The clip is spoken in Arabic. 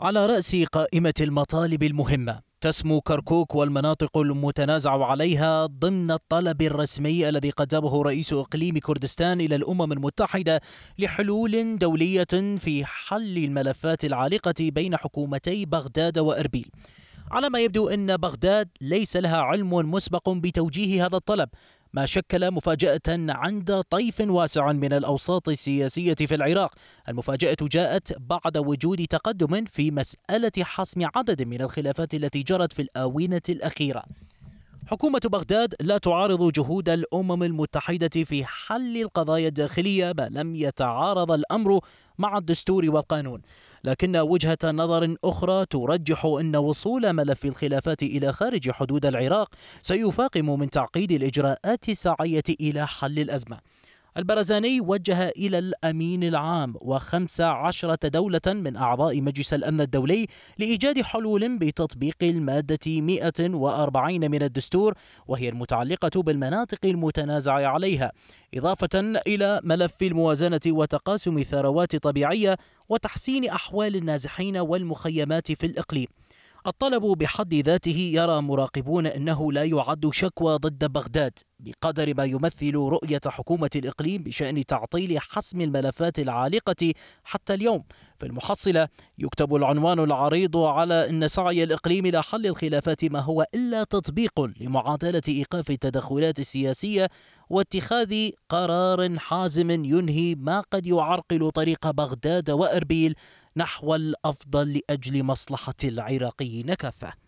على رأس قائمة المطالب المهمة تسمو كركوك والمناطق المتنازع عليها ضمن الطلب الرسمي الذي قدمه رئيس إقليم كردستان إلى الأمم المتحدة لحلول دولية في حل الملفات العالقة بين حكومتي بغداد وأربيل على ما يبدو أن بغداد ليس لها علم مسبق بتوجيه هذا الطلب ما شكل مفاجأة عند طيف واسع من الأوساط السياسية في العراق المفاجأة جاءت بعد وجود تقدم في مسألة حسم عدد من الخلافات التي جرت في الآونة الأخيرة حكومة بغداد لا تعارض جهود الأمم المتحدة في حل القضايا الداخلية ما لم يتعارض الأمر مع الدستور والقانون لكن وجهة نظر أخرى ترجح أن وصول ملف الخلافات إلى خارج حدود العراق سيفاقم من تعقيد الإجراءات السعية إلى حل الأزمة البرزاني وجه إلى الأمين العام وخمس عشرة دولة من أعضاء مجلس الأمن الدولي لإيجاد حلول بتطبيق المادة 140 من الدستور وهي المتعلقة بالمناطق المتنازع عليها إضافة إلى ملف الموازنة وتقاسم الثروات الطبيعية وتحسين أحوال النازحين والمخيمات في الإقليم الطلب بحد ذاته يرى مراقبون أنه لا يعد شكوى ضد بغداد بقدر ما يمثل رؤية حكومة الإقليم بشأن تعطيل حسم الملفات العالقة حتى اليوم في المحصلة يكتب العنوان العريض على أن سعي الإقليم إلى حل الخلافات ما هو إلا تطبيق لمعادلة إيقاف التدخلات السياسية واتخاذ قرار حازم ينهي ما قد يعرقل طريق بغداد وأربيل نحو الأفضل لأجل مصلحة العراقيين كافة